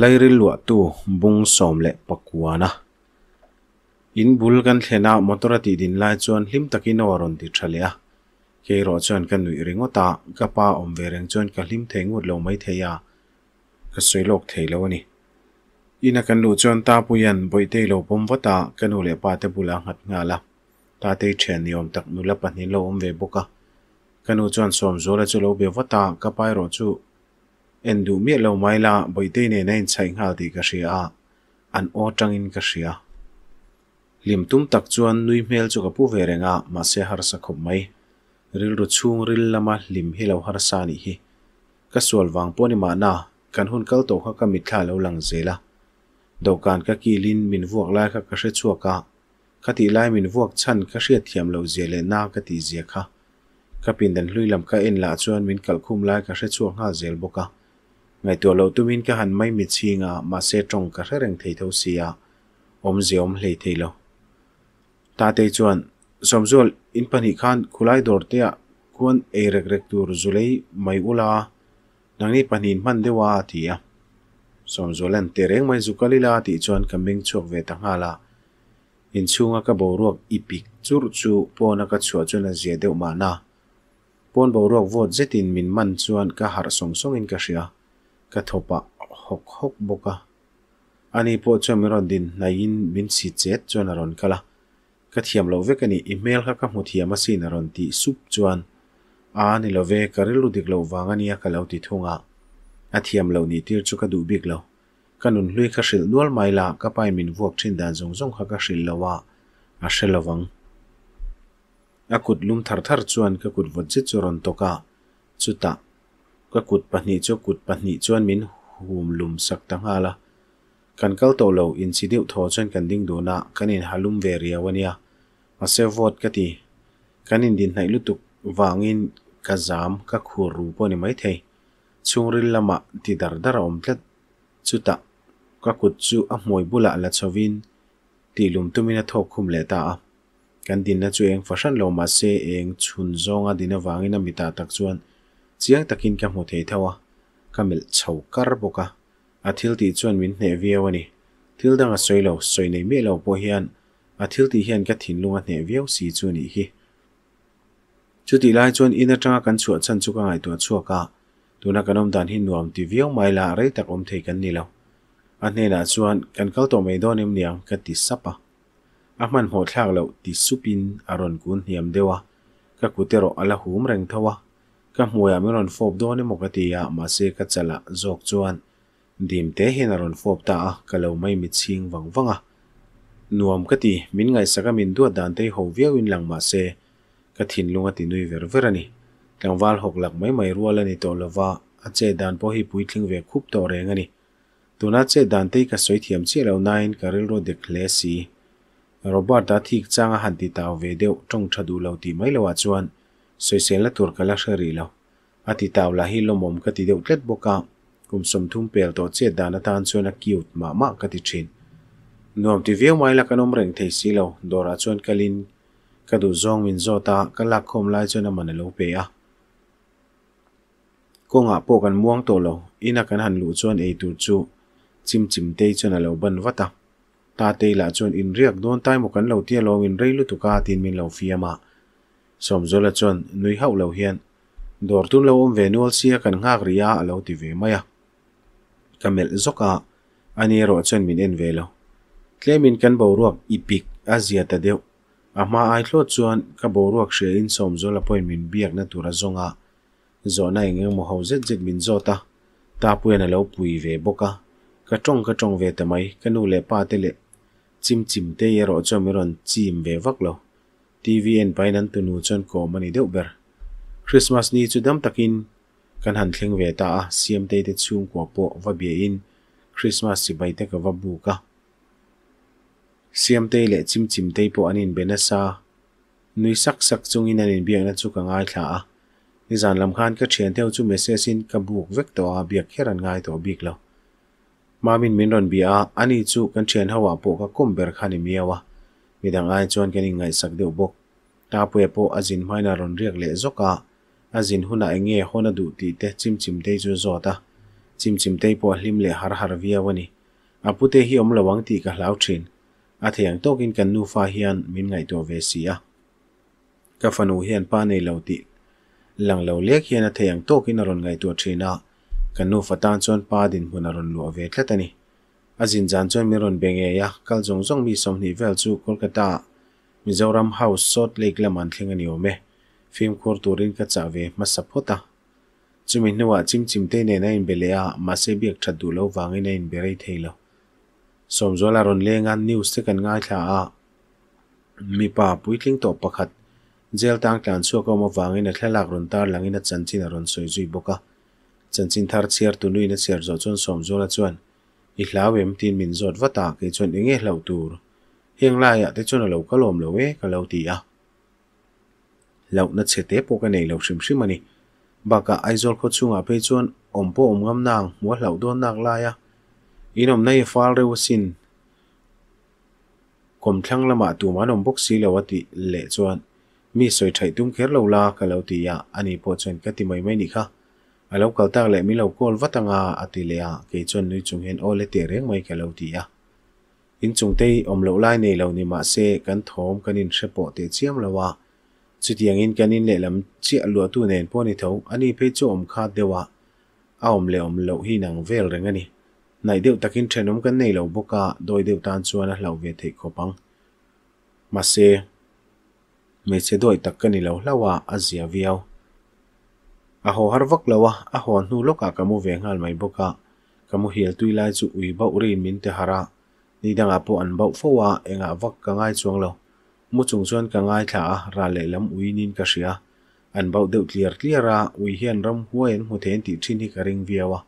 lairil wa tu bung som le pakwa na in bulgan kan thena motora ti din lai chon lim takin awaron di thalea ke ro chon kan nui ringo ta kapa om ve reng chon ka lim theng ut lo mai theya ka sei lok thei lo ni ina kan lu chon ta puyan boi te lo pom wata kanu le pa te bula ngat nga la ta te chen niom tak nu la pa ni lo omwe ve boka kanu chon som zo la chulo be wata kapai ro chu เอ็นดูมียเราไม่ละใบเอยไเนี่ยนั่นใช้หาดีกษีอาอันโอจังอินกษีอาลิมตุ้มตักจวนนุยเมลจุกับผู้เวรเงามาเสียหาสักคนไหมริลรุชุงริลละมาลิมเหลเราหาสานิฮีกษัตริย์วังป้อนิมาหนากันหุ่นเกลโตข้ากามิดขาเราหลังเจล่ะดูกการกักกีลินมินวกไล่ข้ากษัตริย์ชั่วกะคติไล่มินวกชั้นกษัตริย์เทียมเราเจเลน่าคตีเจข้ากับปีนเดินลุยลำก็เอ็นละจวนมินเกลคุ้มไล่กษัตริย์ชั่วห้าเจลบก่ ngày tuổi ngai tua lo tumin ka han mai mi chinga ma se tong ka reng thei tho sia om à. je om hlei thei lo ta thấy te chuan somzol in phần pani khan khulai dor te a kun e rek rek tur zulei mai ula nangni panin man dewa ti a somzolan te reng mai zukalila ti chuan kaming chok ve ta hala in chunga ka boruak ipik chur chu pona ka chua chuna je deuh ma na pon boruak vot zetin min man chuan cả hạt song song in cả hria ka thopa hok hok boka ani po chamiron din nayin min si che chona ron kala ka thiam lo ve kani email ka ka muthi ama si na ron ti sup chuan ani lo ve karilu dik lo wangania ka lauti thunga a thiam lo ni tir chu ka du bik lo kanun lui kha shil nual mai la ka pai min vuak thin dan zong zong kha ka shil lawa a shelawang a kut lum thar thar chuan ka kut vot toka chuta ka kut pahnih chu kut pahnih chuan min hum lum sak tanga la kan kal to lo in si deuh thaw chuan kan ding do na ah, kan in halum ve ria wania ma se vot ka ti kan in din hnai lutuk wangin ka zam ka khur ru pawni mai thei chungril lama ah, ti dar dara om tlat chuta ka kut chu a hmoi bula la chawin ti lum tumina thok khum le ta a kan din na chu eng fashan lo ma se eng chhun zonga dina wangin a mita tak chuan chiang takin ka hmu thei thewa à? kamil chho kar boka a à, thil ti chuan min hne viau ani à thil danga soilo soi nei me lo po hian a thil ti hian ka thin lunga hne viau si chu ni hi chu ti lại chuan in atanga kan chu chan chu ka ngai tu chu ka tuna kanom dan hin nuam ti viau mai la rei tak om thei kan ni lo a hne na chuan kan kal to mei donim niang ka ti sapa a man ho thlak lo ti supin aron kun hiam dewa ka kutero ala hum reng thawa kam hoya mi ron fop do ni mokati ya ma se ka chala jok chuan dim te hin ron fop ta ka lo mai mi ching wang wang a nuam ka ti min ngai saka min du dan te ho wi win lang ma se ka thin lunga ti nui ver ver ani kang wal hok lak mai mai ruwa lani to lawa a che dan po hi pui thling ve khup to reng ani tuna che dan te ka soi thiam che lo nain ka rel ro de klesi robar da thik changa han ti ta ve tong thadu lo ti mai lawa chuan soi sen la tur kala shari lo ati taw la hi lo mom ka ti deuh tlet boka kum som thum pel to che dana tan chuan a kiut ma ma ka ti thin nuam ti veu mai la kanom reng thei si lo dora chuan kalin ka du zong min zo ta ka lak khom lai chuan a man lo pe a ko nga po kan muang to lo ina kan han lu chuan ei tur chu chim chim te chuan a lo ban wata à. ta te la chuan in riak don tai mo kan lo tia lo in rei lu tu ka tin min lo fiama ma som zola chon nui hau lo hian dor tu lo om um ve nual sia kan ngak ria a lo ti ve maya kamel zoka ani ro chon min en ve lo tlemin kan bo ruak ipik azia ta deu ama ai thlo chuan ka bo ruak she in som zola point min biak na tura zonga zona enge mo hau zet zet min zota ta puen a lo pui ve boka ka trong ka trong ve tamai kanu le pa te le chim chim te yero cho miron chim ve vak lo TVN painan tunu chon ko mani deuh ber Christmas ni chu dam takin kan han thleng ve ta a siam te te chung ko po va be in Christmas si bai te ka va bu ka siam te le chim chim te po anin benasa nui sak sak chung in anin biang na chu ka ngai thla a ni zan lam khan ka thian theo chu message in ka buk vek to a biak heran ngai to bik lo mamin min ron bia ani chu kan thian hawa po ka kom ber khani miawa midang ai chuan keni ngai sak deu bok ta pue po azin maina ron riak le zoka azin huna enge hona du ti te chim chim dei chu zo ta chim chim dei po hlim le har har via wani apute hi om lawang ti ka hlau thin a theng tokin kan nu fa hian min ngai to ve sia ka fanu hian pa nei lauti lang lo lek hian a theng tokin ron ngai to thina kan nu fa pa din hun ron lo ve thlatani azin jan choi meron benge ya kal jong jong mi som ni vel chu kolkata mizoram house sot lake laman thleng ani ome film khor turin ka chawe ma sapota chumi nuwa chim chim te ne nain belea ma se biak thad du lo wangai theilo som zola ron lenga news te kan ngai tha mi pa puitling to pakhat jail tang tan chu ko ma wangai na thlalak run tar langina chanchin ron soi zui boka chanchin thar chiar tu na chiar zo chon som zola chuan i tlau em tin mình vất tả cái chuyện min zot vata ke chon enge hlo tur heng la ya te chon lo ka lom lo e ka lo ti a lo na che te po ka nei lo shim shim ani baka aizol kho chunga pe chon ompo omgam nang mo hlo don nak la ya inom nei fal rewasin kom thlang lama tu manom bok si lawati lệ chuyện, mi soi thai tum kher lo la ka lo ti anh ấy po chuyện cái ti mai mai ni kha ai alo kal tak le mi lo kol watanga atilia ke chon nui chung hen ole te reng mai ka lo ti a in chung te om lo lai nei lo ni ma se kan thom kan in hrepo te chiam lawa chutiang in kan in lệ lam chi alua tu nen po ni tho ani pe chu om kha dewa a om le om lâu hi năng rồi nang vel điều ani nai trên takin thenom kan lâu bốc boka đôi điều tan chuan a lo ve thei khopang ma se me che doi tak kan lâu lo lawa azia viau aho har vak lawa a hon nu loka kamu ve ngal mai boka kamu hil tui lai chu ui ba uri min te hara ni danga po an bau fowa enga vak ka ngai chuang lo mu chung chuan ka ngai tha ra le lam ui nin ka ria an bau deuh clear clear a ui hian ram huain mu thein ti thin hi ka ring viawa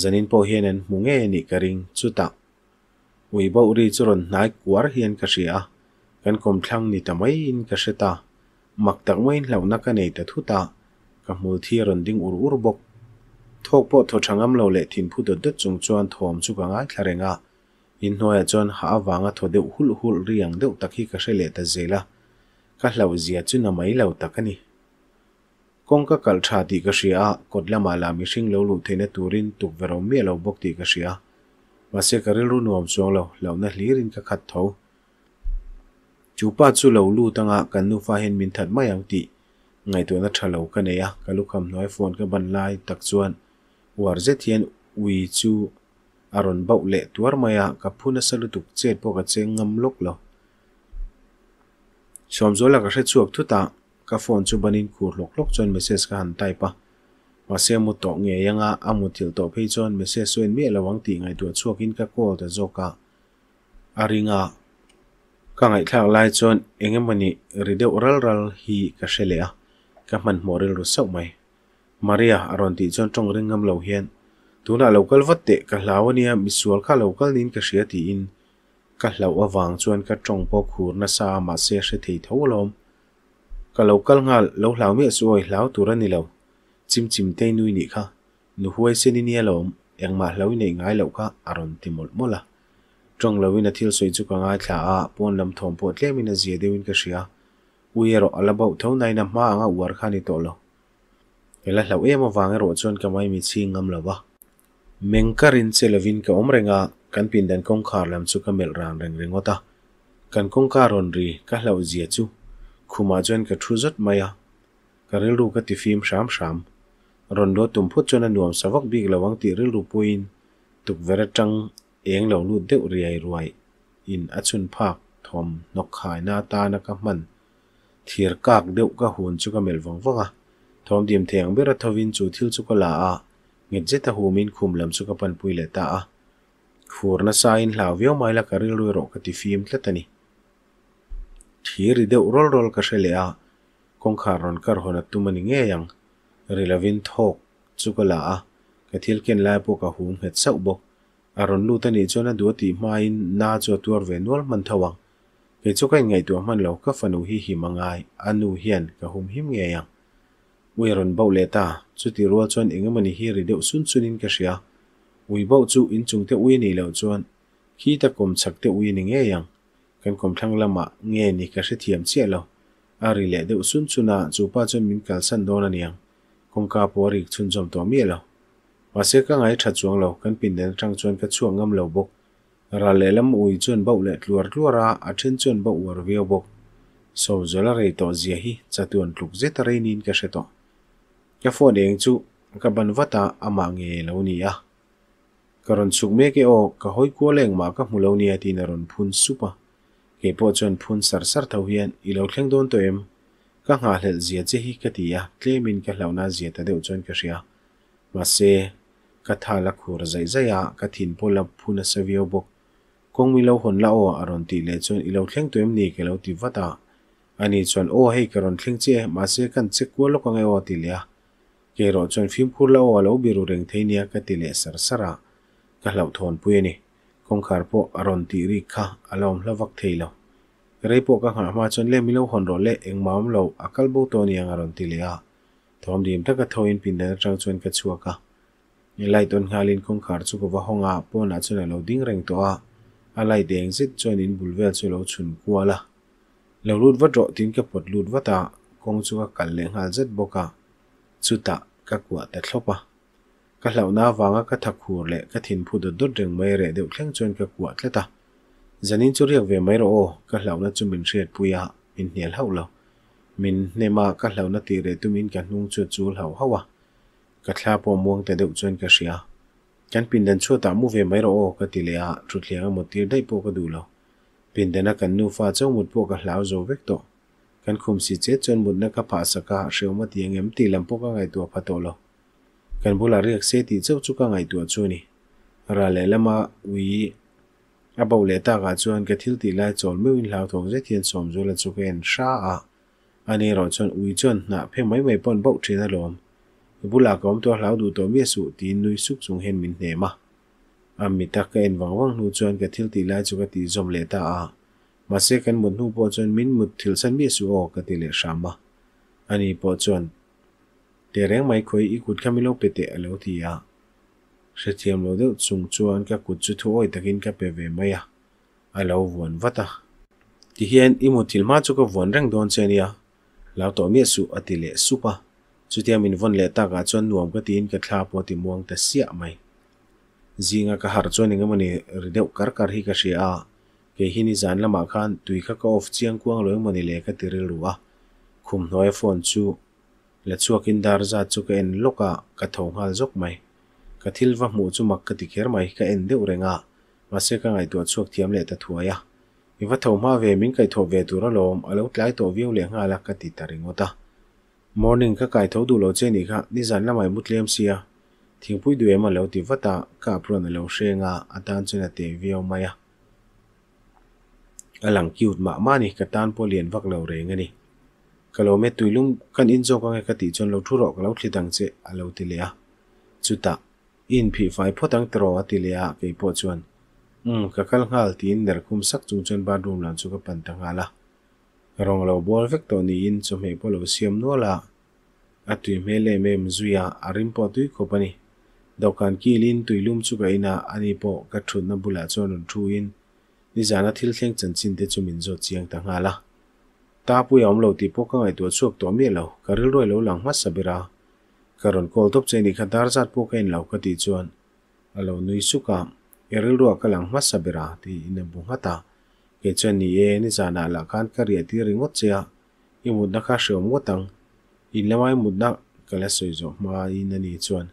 zanin po hian an mu nge ni ka ring chu ta ui ba uri chu ron nai kuar hian ka ria kan kom thlang ni tamai in ka sheta mak tak main lo na ka nei ta thu ka mūdhīya rondīng uru uru bōk. Tōkpō tō chāngām lō le tīnpūtō dōt zōng zōan tōgām zūka ngā iklāre ngā, in hōyā zōn hā vānga tōde u hūl hūl rīyāng dō utakī ka shay le ta zēlā, ka hlau zīyat zūna mai la utakani. Kōng ka kalchā dī ka shī ā, kodlā mā lāmī shīng lō lū tēne tūrīn tūk vērāu miya lō bōk dī ka ngày ngai tu na lâu ka nei a ka lúc kham nói phone ka ban lai tak chuan war je thian wi chu aron bau le tuar maya ka phuna salu tuk chết, po ka cheng ngam lok lo som zola ka hre chuak thu ta ka phone chu banin kur lok lok chuan message ka han tai pa wa se mu to nge yanga amutil to phei chuan message chuan là vắng ti ngày tu chuak in ka call ta zoka aringa ka ngai thak lai chuan engemani rideu ral ral hi ka shelea các mình mở moril ru sau mày maria aron ti chon tong ring ngam lo hian tuna local vat te ka hlawania misual kha local nin ka hria ti in ka hlau awang chuan ka tong po khur na sa ma se hre thei tholom ka local ngal lo hlau mi su oi hlau tur ani lo chim chim te nui ni kha nu huai sen ni lom eng ma hlau nei ngai lo kha aron ti mol mola trong lâu lawin athil soi chu ka ngai thla a pon lam thom po tlemina zia dewin ka hria uero alabau thau naina ma anga uar khani tolo ela hlau ema wange ro chon kamai mi chi ngam lawa mengkarin chelovin ka omrenga kan pindan kong khar lam chu ka mel ran reng rengota kan kong karon ri ka hlau zia chu khuma chon ka thu jot maya karil ru ka tifim sham sham rondo tumphu chona nuam savak big lawang ti ril ru puin tuk vera tang eng lo lu deu riai ruai in achun phak thom nok khai na ta na ka man thir kak deuh ka hun chu ka mel wang wanga thom dim theng bera thovin chu thil chu ka la a ngit jeta humin khum lam chu ka pan pui le ta à khur na sa in hlau viau mai la ka ril ro ka ti fim tla tani thir i deuh rol rol ka shele a à. kong khar ron kar hona tumani nge yang rilavin thok chu ka la a à. ka thil ken lai po ka hum het sau bo aron à lu tani chona duati mai na chu tur ve nual man thawang ke chu kai ngai tu man lo ka fanu hi hi mangai anu hian ka hum hiếm nge yang ui ron bầu le ta chu ti ruwa chuan engemani hi ri xuân sun chunin ka hria ui bau chu in chung te ui ni lo chuan khi ta kom chak te ui ni nge yang kan kom thang lama nge ni ka hre thiam che lo ari le xuân sun chuna chu pa chuan min kal san don aniang kong ka po ri chun jom to mi lâu và se ka ngai thật chuang lâu kan pin den tang chuan ka chuang ngâm lâu bốc ra lelam ui chuan bo le tluar tluara a then chuan bo war veo bok so zola rei to zia hi chatun tluk zeta reinin ka sheto ka phone eng chu ka ban vata ama nge lo ni a karon chuk me ke o ka hoi ko leng ma ka mulo ni ati na ron phun supa ke bộ chon phun sar sar tho hian i lo thleng don to em ka nga hlel zia che hi ka ti mình tlemin ka hlauna zia ta đều à, mà ka ria ma se ka thala khur à, zai a ka thin phun phuna savio bok kong mi lo hon la o aron ti le chon i lo thleng tuim ni ke lo ti vata ani chon o hei ke ron thleng che ma se kan che ko lo kang e o ti le ke ro chon phim khur la o lo biru reng thei nia ka ti sờ sar sara ka lo thon pu ni kong khar po aron ti ri kha alom la vak thei lo rei po ka khan ma chon le mi lo hon ro le eng mam lo akal bo to ni ang aron ti le a thom dim ta ka thoin pin da chang chon ka chua ka lai ton ngalin kong khar chu ko wa honga po na chuna lo ding reng to a อะไรแดงซิดชวนินบุลเวลช่วยเราชุนกัวละเราลุดวัดรอตินกับปดลุดวัดตาคงชัวกันเลงหาจัดบกะสุดตากะกวัวแต่ทบะกะเหล่าน้าวางกะทักหูเละกะถิ่นพูดดดดึงไม่เรเดี๋ยวเครื่อนชวนกะกวัวเละตาจันินชจุเรียกเวไม่รอกะเหล่านั้นจุมินเชียดปุยะมินเหนียเล่าเรามินเนมากะเหล่านั้นตีเรตุมินกันนุ่งจุดจูเหล่าเฮาวะกะทลาปอมวงแต่เดี๋ยวชวนกะเสียกันปินดันชั่วตามูเวไม่รอกติเลียทุเลียมดีได้พวกดูแลปินดันกันนูฟาเจ้าหมดพวกกับลาวโจเวกโตกันคุมสิเจจนมุดนักผาสกาเชื่อมติยังเอ็มตีลำพวกกันไอตัวพัตโตลกันบุลาเรียกเซตีเจ้าจุกันไอตัวชุนีราเลลมาวีอบเอาเลต้ากาชวนกัทิลตีไลจอลไม่วินลาวทองจะเทียนสมจุลจุกเอนชาอาอันนี้เราจนอุยจนนะเพื่อไม่ไม่ปนบกเชนั่นลมบุลากอมตัวเหลาดูตัวเมียสุตีนุยสุกสุงเห็นมินเนมาอามิตักเอ็นวังวังนูจวนกะทิลตีลายจุกตีจอมเลตาอามาเซกันหมดนูปอจวนมินหมดทิลสันเมียสุโอกะติเลชามาอันนี้ปอจวนเตเรงไม่คอยอีกุดขมิโลกเปเตอเลวทีอาเสถียมโลเดสุงจวนกะกุดจุทุโอยตะกินกะเปเวมายาอเลววนวัตาที่เห็นอิมุทิลมาจุกวนเร่งดอนเซเนียลาวตัวเมียสุอติเลสุปะ chutia min von le ta ga ah chuan nuam ka tin ka thla po ti muang ta sia mai zi nga ka har chuan inga mani rideu kar kar hi ka shia ke hini zan lama khan tui kha ka of chiang kuang loi mani le ka tiril ruwa khum noi phone chu le chuakin dar za chu ka en loka ah ka thonghal zok mai ka thil va mu chu mak ka ti kher mai ka en deu renga ah. ma se ka ngai tu chuak thiam le ta thuaya iwa thoma ve min kai tho ve tura lom alo tlai to viu le nga la ka ti taringota morning ka kai tho du lo che ni kha ni zan lamai mutlem sia thingpui du ema lo ti vata ka pron lo shrenga atan chuna te vio maya alang cute ma mani ka tan polian vak lo re ngani kalome tuilum kan injo ka ka ti chon lo thuro ka lo thlitang che alo ti le a chuta in phi fai photang tro ati le a ke po chuan um ka kal ngal tin ner khum sak chung chen ba dum lan chu ka pan tanga la rong lo bol vek to ni in chu me po lo siam no la a tu me le me mzu ya arim po tu ko pani dokan ki lin tu lum chu ga ina ani po ka thu na bula chon un thu in ni jana thil thleng chan chin de chu min zo chiang ta nga la ta pu yom ti po ka ngai tu chuk to me lo ka ril karon kol top ni ka in lo ka ti chuan alo nui su ka eril ka lang ti in bu ke chen ni e ni chana la khan ka ri ti ringo chea i mudna kha shom go tang i lemai mudna kala soi zo ma in ani chuan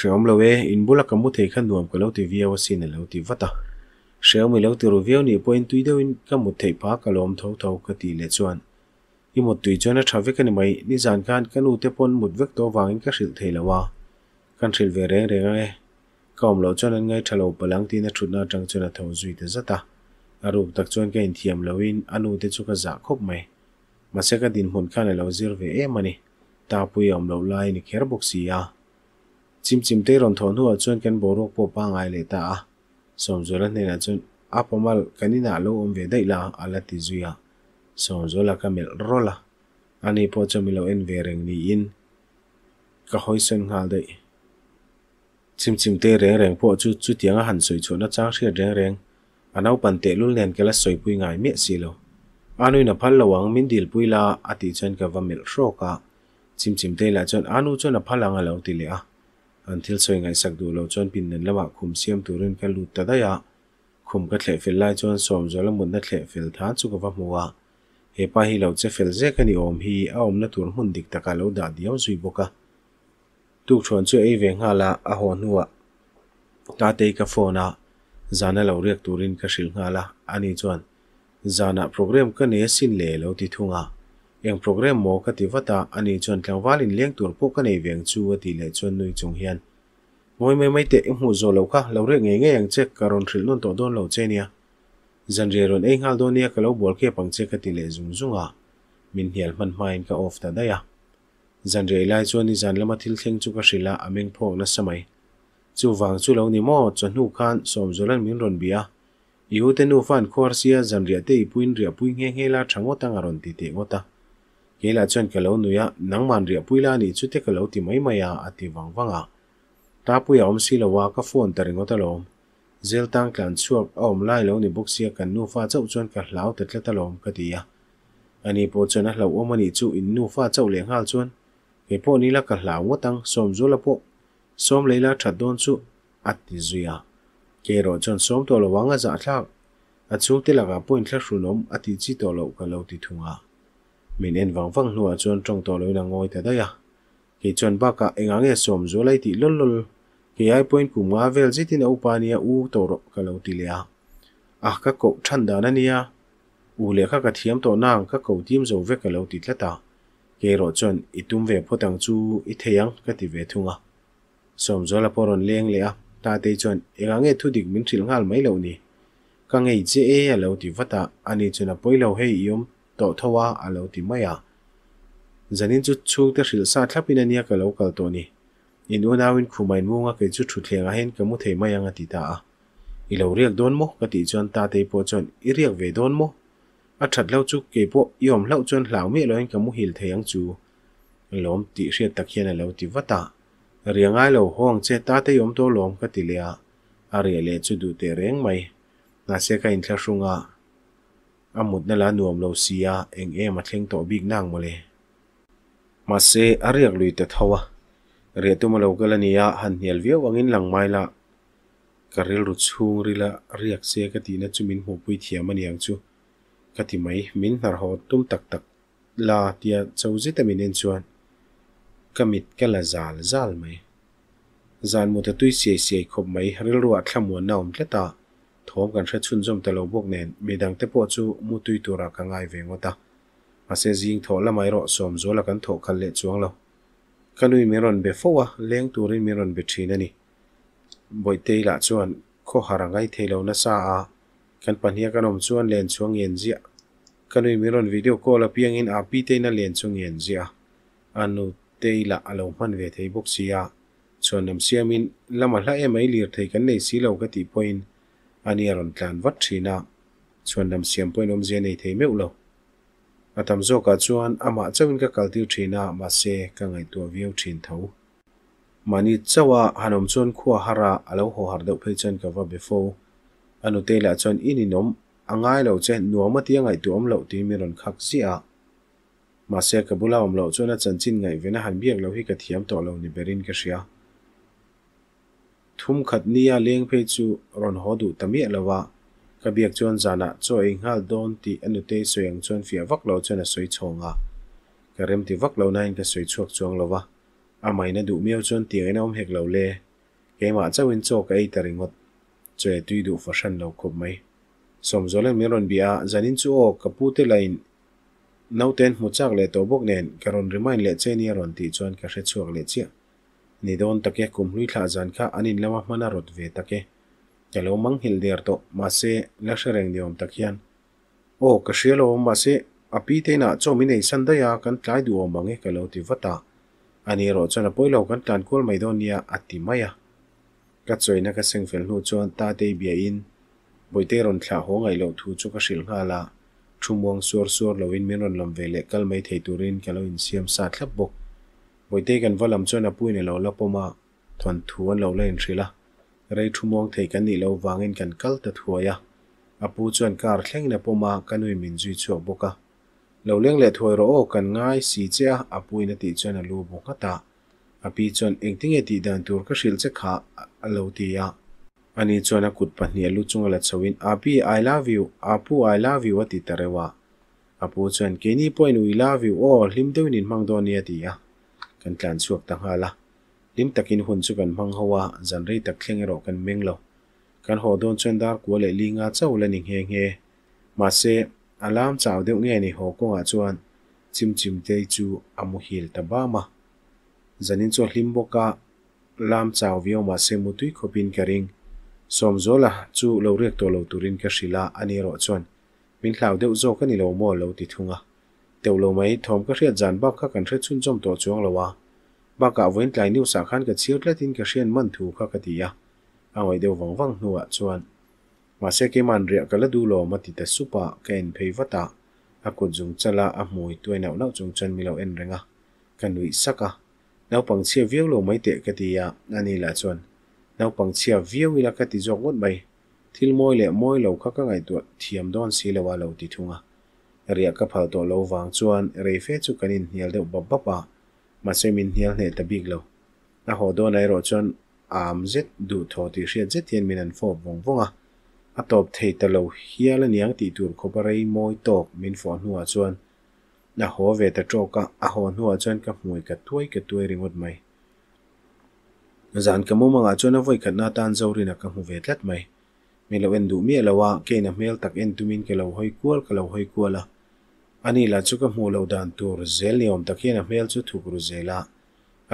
shom lo we in bula kamu thei khan duam ka lo ti via wa sin lo ti vata shom mi lo ti ru vio ni point tu deuin kamu thei pa ka lom tho tho ka ti le chuan i mut tui chuan a thave ka ni mai ni zan khan kanu te pon mut vek to wangin ka hril thei lawa kan hril ve reng reng e kaum lo chana ngai thalo palang ti na thuna tang chana thau zui de zata aru tak chon ka inthiam lawin anu te chu ka za din hun khane lo zir ve e mani ta ni kher bok si chim chim te ron thon hu chon ken borok po pa ngai le ta som zo la ne na chon apomal kanina lo om ve dai la ala ti zui ya mel rola ani po chamilo en vereng ni in ka hoisen ngal ชิมชิมเตะแรงแรงพวกจุดจุดเตียงหันสวยชนนักจ้างเชื่อแรงแรงอันเอาปันเตะลุ่นแรงแกละสวยพุยง่ายเมียสีโลอันนี้นับพัลระวังมินดิลพุยลาอธิจันกับวามิลโรกะชิมชิมเตะละจนอันนู้จนนับพัลังอะไรติเลยอะอันที่สวยง่ายสักดูเลาจนปินนันละว่าคุมเสียมตัวเรื่องแกลุตแตาได้ยาคุมกระเทฟิฟลไลจนสวมจอยละมุนกระเทะเฟลท้าจุกกับวามัวเฮปาฮิเลาจะเฟลเจกันอีอมฮีอาอมนัทวนหุ่นดิกตะการเราด่าเดียวสุยบุกะ tuk chuan chu ei ve nga la a ho nuwa ah. ta te ka phone a zana lo riak turin ka shil nga la ani chuan zana program ka ne sin le lo ti thunga eng program mo ka ti wata ani chuan tlang walin leng tur po ka nei veng chu wa ti le chuan nui chung hian moi mai mai te i mu zo lo kha lo re nge nge yang check karon thril non to don lo che nia ah. zan re ron ei do nia ah ka lo bol ke pang che ka ti le zung zunga min hial man main ka off ta da zan rei lai chuan ni zan lama thil thleng chu ka hrila ameng phok na samai chu wang chu lo ni cho chanu khan som zolan min ron bia Yêu tên nu fan khor sia zan ria te ipuin ria pui nge nge la thango tanga ron ti ta. Khi là chuyện cái lâu lo nuya nang man ria pui la ni cái lâu thì ka mày à, à thì ati wang à. ta pui om si lo wa ka phone ta ringo ta lom zel tang tlan chuak om lai lo ni buk sia kan nu fa chau chuan ka hlau te tla ta lom ka ti ya ani po chuan a hlo om ani chu in nu fa chau le ngal chuan ke po ni la ka hla wo tang som zu la po som le la tha don chu at ti zu ya ke ro chon som to lo wanga za thla a chu te la ga point thla hru nom ati chi to lo ka lo ti thunga min en wang wang nuwa chon tong to lo na ngoi ta da ya ke chon ba ka enga nge som zu lai ti lol lol ke ai point ku ma vel ji tin au pania u to ro ka lo ti le ya a ka ko than da na ni ya u le kha ka thiam to nang ka ko tim zo ve ka lo ti tla ta ke ro chon itum ve photang chu i theyang ka ti ve thunga som zola là leng liêng à à, à a ta te chon enga nge thu dik min thil ngal mai lo ni ka ngei che e a lo ti vata ani chon a poilo hei yom to thowa a lo ti maya zanin chu chu te ril cái lâu ania ka nè, kal ôn ni in unawin khumain munga ke chút thu thlenga hen ka mu thei maya nga ti ta ít lâu riak don mo ka ti chon ta te po chon ít riêng về don mo อชัดเล่าจุกเก็บพวกยอมเล่าจนเหลาเมื่อเลยกับมุหิลเทียงจูล้มตีเสียตะเคียนแล้วตีวัตตาเรียงไอเล่าห้องเจตตาเตยอมตัวล้มกติเลียอาเรียเล่จุดูเตเรียงไหมน่าเสียกันเท่าชงอ่ะอามุดนั่นละนัวมเล่าเสียเอ็งเอ๋มาเชิงโตบิ๊กนั่งมาเลยมาเสียอาเรียกลุยแต่ทว่าเรียตัวมาเล่ากันนี่ยหันเฮลเวียววังอินหลังไม่ละการเรียนรุ่งเรียละเรียกเสียกตีนจุมินหัวปุยเทียมันยังจู ka ti mai min hnar ho tum tak tak la tia chau je tamin en chuan kamit ka la zal zal mai zan mu ta tui se se khop mai ril ruwa thlamu naum tleta thom kan thra chun jom ta lo bok nen medang te po chu mu tui tura ka ngai ve ngota ase jing tho la mai ro som zo la kan tho khal le chuang lo kanui meron be fowa à, leng turin meron be thin ani boite la chuan kho harangai thelo na sa à. a kan pahnia kan om chuan len chuang yen zia kanui miron video call a piang in api te na len chuang yen zia anu te la alo man ve thei bok sia chuan nam siam in lama hla em ai lir thei kan nei si lo ka ti point ani aron tlan wat thina chuan nam siam point om zia nei thei meu lo atam zo ka chuan ama chawin ka kaltiu thina ma se ka ngai tu viu thin tho mani chawa ah hanom chon khuwa hara alo ho har deuh phei chen ka va before anu te la chuan ininom angai lo che nuama tia ngai tu om lo ti mi ron khak zia ma se ka bula om lo chuan a chan chin ngai vena han biak lo hi ka thiam to lo ni berin ka ria thum khat nia leng phe chu ron ho du tami lawa ka biak chuan cho choi ngal don ti anu te soyang chuan fia vak lo chuan a soi chonga ka rem ti vak lo na in ka soi chuak chuang lo wa amaina du miau chuan tiang na om hek lo le keima chawin chok ei taringot zoe dui du fashan lau kub mai. Som zole miron bia zanin zu o kapute lain nau ten mutsak le tobok nen garon rimain le tse ni aron ti zuan kashe tsuak le tia. Nidon take kum hui tla zan ka anin lama mana rot ve take. Kale o mang hil der to ma se lakshe reng di om takian. O kashe lo om ma se na zo minei sandaya kan tlai du o mange kale ti vata. Ani ro zan apoy lau kan tlan kol maidon niya ati maya. các ka chaina ka sengfel hnu chuan ta te bia in boite ron thla ho ngai lo thu chu ka hril nga la thumuang suar suar loin làm về lệ vele mấy mai thei turin cái lo in siam sa thlap bok boite kan valam chuan a puin lo la poma thon thu an lo la in cái rei thumuang hoa ya ni lo cho anh kal ta thuaya apu chuan kar thleng na poma kanui min zui chu boka lo leng le thoi ngay o chia ngai si cha apuin cho chuan a lu bo kata api chon engting ti dan tur ka shil che kha alo ti ya ani chona kut pa ni alu chung la chawin api i love you apu i love you ati tarewa apu chon keni point we love you all lim de win mang do ni ati kan tlan chuak ta nga la lim takin hun chu kan mang hawa jan rei tak kheng ro kan menglo. kan ho don chen dar ko le li nga chaw la ni nghe nghe ma se alam chaw de nge ni ho ko nga chuan chim chim te chu amu hil ta zanin chu hlim boka lam chaw vio ma se mutui khopin karing som zola chu lo rek to lo turin ka shila ani ro chon min hlau deuh zo ka ni lo mo lo ti thunga teu lâu mấy thom ka hriat jan bak kha kan hre chun chom to chuang lowa ba ka ah voin tlai niu sa khan ka chiat la tin ka hrian man thu kha ka ti ya awai deuh wang wang nuwa chuan ma se ke man ria kala du lo ma ti ta supa ka en phei vata a kun jung chala a mui tuai nau nau chung chan mi lo en renga kan wi saka naupang chia viau lo mai te katia ani la chuan naupang chia viau ila kati jok wat bai thil moi le moi lo kha ka ngai tu thiam don si lewa lo ti thunga ria ka phal to lo wang chuan re fe chu kanin hial deuh bab baba ma semin hial ne ta big lo na ho do nai ro chuan am zet du tho ti hria zet tian min an fo bong bonga a top thei ta lo hial aniang ti tur khoparei moi tok min fo nuwa chuan na ho ve ta tro ka a ho chân a mùi ka tuổi ka tuổi ka tuai ring ot mai zan ka mu manga chona voi khat na tan zo rina ka mu ve tlat mày. mi lo en du mi lawa ke na mel tak en tu min ke lo hoi kual ka lo hoi kuala ani la chu ka mu lo dan tur zel ni om ta ke na mel chu thu gru zela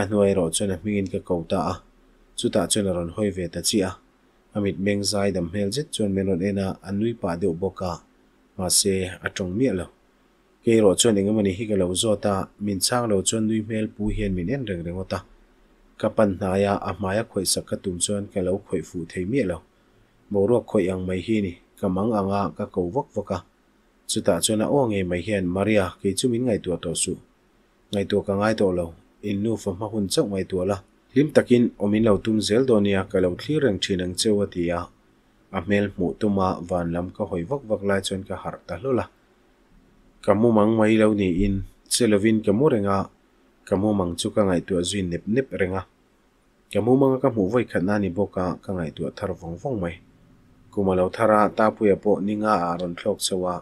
a nuai ro chona mi in ka ko ta a chu ta chona ron hoi về ta chi a amit meng zai dam mel jet chon melon ena anui pa deu boka ma se atong mi lo khi lo ke ro chuan eng amani hi lâu lo zawta min chang lo chuan nui hmel pu hian min en reng rengota ka pan hnaya a hmaya khoi sak ka tum chuan ka lo khoi fu thei mi lo boruak khoi ang mai hi mắng ka à anga cầu ko vok voka chuta chuan a o nge mai hiền maria ke chu min ngai tu to su ngai tu ka ngai to lo in nu fa ma hun chau ngai tu la lim takin omin lo tum zel donia ka năng chơi vật thinang chewatia a mel mu tuma và làm cái hoi vok vok lại chuyện cái har ta lâu la kamu mang mai lo ni in selovin kamu renga kamu mang chu ka ngai tu zui nep nep renga kamu manga ka mu voi khatna ni boka ka ngai tu thar vong vong mai kumalo thara ta puya po ninga aron thlok sewa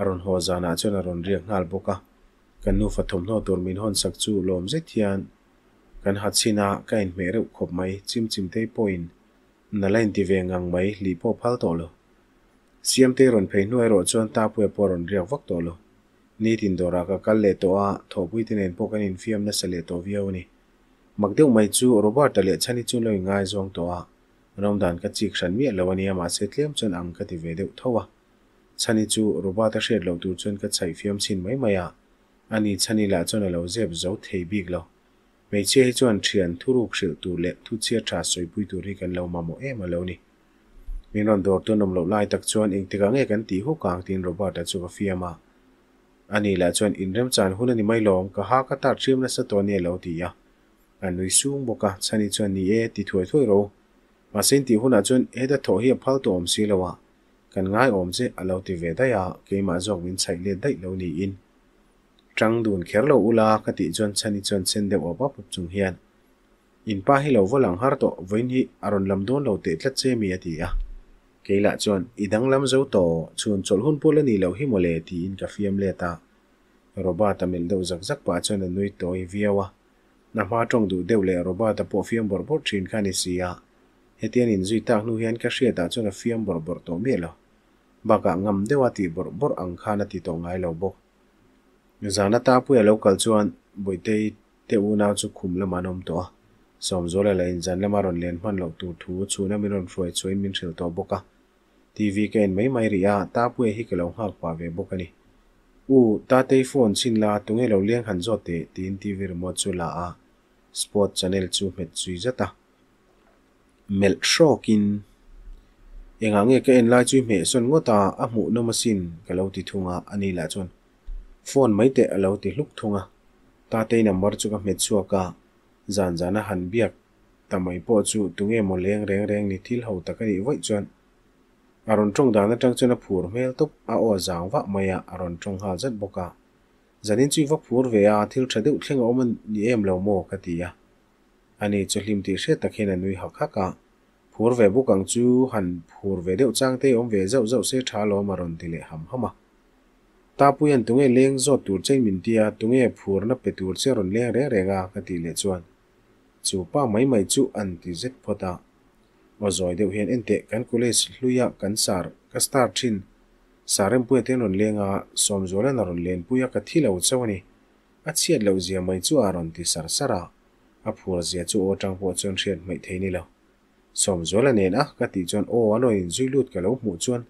aron ho jana chon aron riak ngal boka kanu fathom no tur min hon sak chu lom je thian kan hat sina ka in me reu khop mai chim chim te point na lain ti ve ngang mai li po phal to lo siam te ron phei noi ro chon ta puya po ron riak vak to lo nitin dora ka kalle to a thobui tin en pokan in fiam na sale to viaw ni magdeu mai chu robert ale chani chu loi ngai zong to a ramdan ka chik san mi lo ania ma se tlem chan ang ka ti ve deu thowa chani chu robert a shed lo tu chan ka chai fiam chin mai maya ani chani la chon lo zeb zo thei big lo me che he chon thian thuruk shil tu le thu che tha soi bui tu ri kan lo ma mo ni minon dor nom lo lai tak chon ing tikang e ti hu kang tin robert a chu ka ani la chuan inrem chan hun ani mai lom ka ha ka tar thrim na sa to ne lo ti ya anui sung boka chani chuan ni e ti thoi thoi ro ma sen ti huna chuan e da tho hi phal to om si lawa kan ngai om che alo ti ve da ya ke ma jok win chai le dai lo ni in tang dun kher lo ula ka ti chuan chani chuan sen de opa pup chung hian in pa hi lo volang har to vein hi aron lam don lo te tla che mi ati ya keila chuan idang lam zo to chun chol hun pula ni lo hi mole ti in ka fiam le ta roba ta mil do zak zak pa chuan nui to i viawa na ma tong du deu le roba ta po fiam bor bor thin khani sia hetian in zui ta nu hian ka hria ta chuan a fiam bor bor to me lo baka ngam dewa ti bor bor ang khana ti to ngai lo bo zana ta pu ya local chuan boite te u na chu khum la manom to som zola la in jan la maron len phan lo tu thu chu na miron froi chuin min thil to boka TV ken mai mai ria à? ta pue hi ke lo hal pa ve bok ani u ta te phone sin la tunge lâu liang han zo te tin TV remote chu la a à. sport channel chu met chui zata à. mel shokin enga nge ke en lai chu me son ngota a mu no masin ke lo ti thunga ani la chon phone mai te alo ti thu thunga ta te number chu ka giàn chu ka zan zana han biak tamai po chu tunge mò leng reng reng ni thil ho đi vai chon aron tong dan na tang chuna phur mel top a o zang wa maya aron tong ha zet boka zanin chu wa phur ve a thil thadeu thleng oman ni em lo mo ka tia ani chu hlim ti she takhen a nui hakha ka phur ve bukang chu han phur ve deu chang te om ve zau zau se tha lo maron tile ham hama ta puyan tunge leng zo tur chei min tia tunge phur na pe tur che ron le re re ga ka ti le chuan chu pa mai mai chu an ti zet phota và zoi deuh hian ente kan college hluya kan sar ka star thin sarem pui ten ron lenga som zola na ron cái puya ka thilo này, a chiat lo zia mai chu aron ti sar sara a phur zia chu o tang po chon hriat mai theini lo som zola nen cái ka ti chon o ano in zui lut ka lo mu chon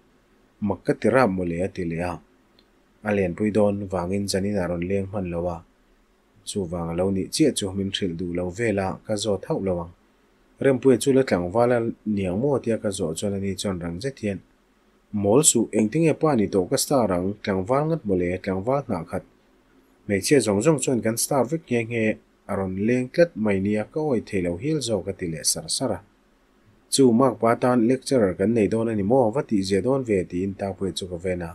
makka ti ram mo le ti à, anh liền pui don vàng wangin jani na ron leng man vàng lâu nị lo ni mình chu min lâu về là cái ka zo lâu lowang rempuai chu la tlang wala niang mo tia ka zo chon ani chon rang je thien mol su engting e pa ni to ka star rang tlang wal ngat mole tlang wal na khat mei che zong zong chon kan star vek nge nge aron leng tlat mai nia ka oi thelo hil zo ka tile sar sara chu mak pa tan lecturer kan nei don ani mo wati je don ve ti in ta pwe chu ka vena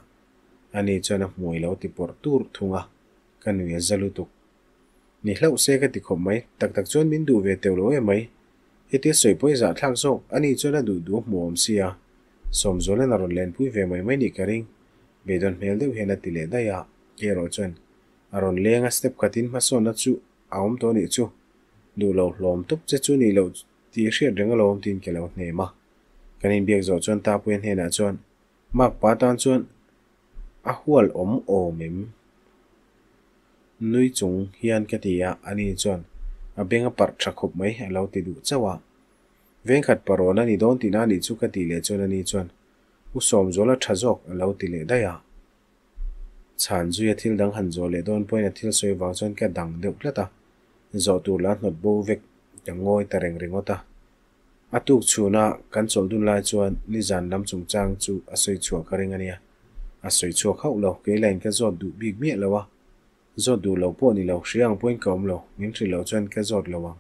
ani chon a moi lo ti por tur thunga kan wi zalutuk ni hlau se ka ti khom mai tak tak chon min du ve teulo e mai iti soipoi za thlak zawk ani chuan a duidu à, sia sawmzawl en a rawn len pui ve mai mai ni ka ring ve dawn hmel deuh hian a ti đây à, a rồi raw chuan a lên lenga step khatin hma sawn a chu a awm tawh nih chu du lo hlawm tup che chu ni lo ti hriat renga lo awm tin ke lo mà, ma kanin biết zawh chuan ta puen hena chuan mặc pa tan chuan a hual om awmim nui chung cái gì à, anh ấy chuan a benga par tha khop mai alo ti du chawa veng khat parona ni don ti na ni chu ka ti le chon ani chon u som zola tha jok alo ti le daya chan zu ya thil dang han zo le don point a thil soi wang chon ka dang deuh la ta zo tu la not bo vek changoi ta reng ringota atuk chuna kan chol dun lai chuan ni zan lam chung chang chu asoi chua ka ring ania asoi chua khau lo ke lain ka zot du big mi lawa zot du lo pawh ni lo hriang point ka awm lo min thri lo chuan ka zot lo ang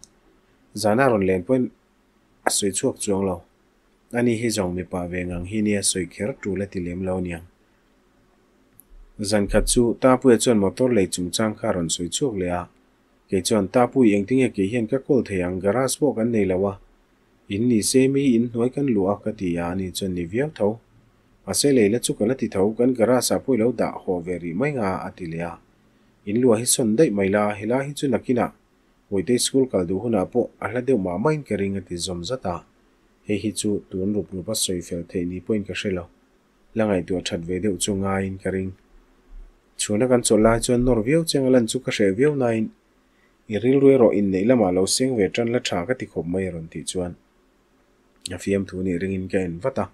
zana rawn len point a sui chuak chuang lo ani hi zong mi pa ve ngang hi nia sui kher tu la ti lem lo niang zan kha chu ta pu chuan motor lei chung chang kha ron sui chuak le a ke chuan ta pu eng ting ke hian ka kol thei ang garage bo kan nei lawa in ni se mi in noi kan lu a ka ti ya ni chuan ni viau tho a se lei la chu kan ti tho kan garage a pui lo da ho ve ri mai nga a ti le in lua hi son dai mai la hela hi chu nakina voite school kal du huna po ala deu ma main ke ringa ti zom zata he hi chu tun rup rupa soi fel the ni point ka shelo langai tu that ve deu chu nga in ka ring chuna kan chol la chuan nor viau cheng lan chu ka she viau na in iril rui ro in nei lama lo seng ve tan la tha ka ti khop mai ron ti chuan a fiam thu ni ringin ka in vata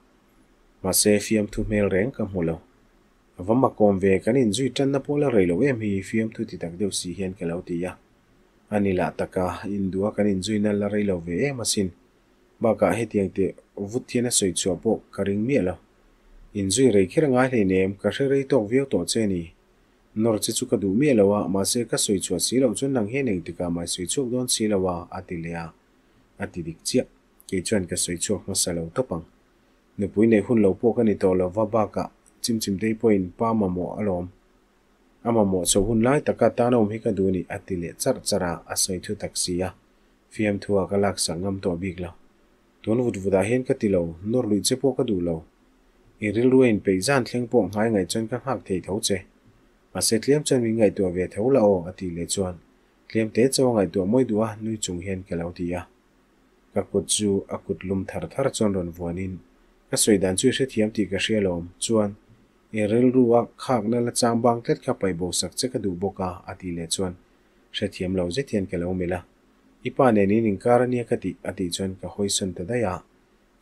ma se fiam thu mel reng ka hmulo vama kom ve kan in zui tan na pola rei lo em hi fiam thu ti tak deu si hian cái lâu ti ya ani la taka in dua kan in zui na la rei lo ve em xin ba ka he tiang te vut thiana soi chua po ka ring mi la in zui rei khira nga le nem ka she rei tok vio to che ni nor chi chu ka du mi lawa ma se ka soi chua si lo chun nang he neng ti ka mai soi chuk don si lawa ati le ya ati dik chia ke chuan ka soi chuk ma sa lo topang nupui nei hun lo po ka ni to lo va ba ka chim chim dei point pa ma mo alom ama mo so hun lai taka tanom hi ka du ni atile char chara asoi thu taksia fiam thua ka lak sangam to bigla ton vut vuda hen ka tilo nor lui che po ka du lo i ril ruin pe jan thleng po ngai ngai chen ka hak thei thau che a se tliam chen mi ngai tua ve thau la o atile chuan tliam te chaw ngai tua moi dua nui chung hen ka lo tia ka kut chu akut lum thar thar chon ron vuanin ka soidan chu se thiam ti ka hrialom chuan erel ruwa khak na la cham bang tlet kha pai bo sak che ka du boka ati le chuan she thiam lo je thian ke lo mila ipa ne ni ning karani ka ti ati chuan ka hoi sun ta da ya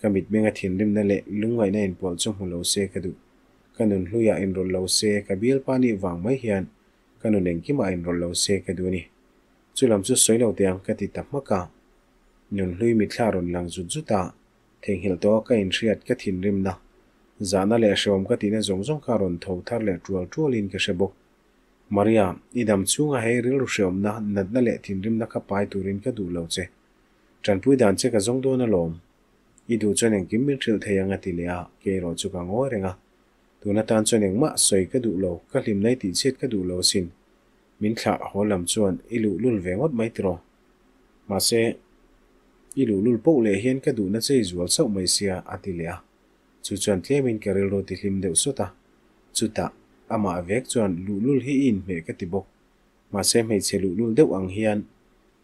kamit menga thin rim na le lungai na in pol chu mu lo se ka du kanun hluya in rol lo se ka bil pani wang mai hian kanun eng ki ma in rol lo se ka du ni chu lam chu soi lo tiang ka ti tak ma ka nun hlui mi thla ron lang zu zu ta theng hil to ka in riat ka thin rim na zana le ashewam ka tine zong zong ka ron thau thar le tual tual in ke shebo maria idam chunga hei ril ru shewam na nadna le thin rim na kha pai turin ka du lo che tranpui dan che ka zong do na lom i du chen eng kim min thil theyanga ti le a ke ro chu ka ngo renga tu na tan chen eng ma soi ka du lo ka lim nei ti chet ka du lo sin min kha ho lam chuan i lu lul ve ngot mai tro ma se i lu lul po le hian ka du na chei zual sau mai sia ati le a chu chuan tlemin ke rel ro ti hlim deuh sawta chuta ama vek chuan lulul hi in hmeh ka ti bawk ma se hmeichhe lulul deuh ang hian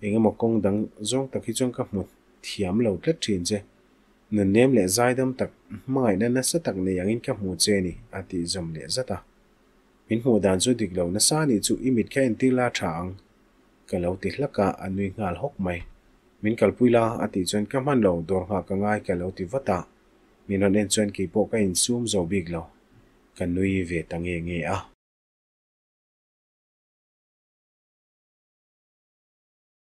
engemaw kawng dang zawng tak hi chuan ka hmut thiam lo tlat thin che nan nem leh zaidam tak hmangaihna na sa tak nei angin ka hmu che ni a tih zawm leh zata min hmu dan chu diklo na sa ni chu imit kha entir la tha ang ka lo ti hlaka a nui ngal hok mai min kalpuila ati chuan ka hman lo dawr nga ka cái ka lo ti vata mình minon en chuan ke pawh ka in sum biệt bik cần nuôi về tăng nghề nghề à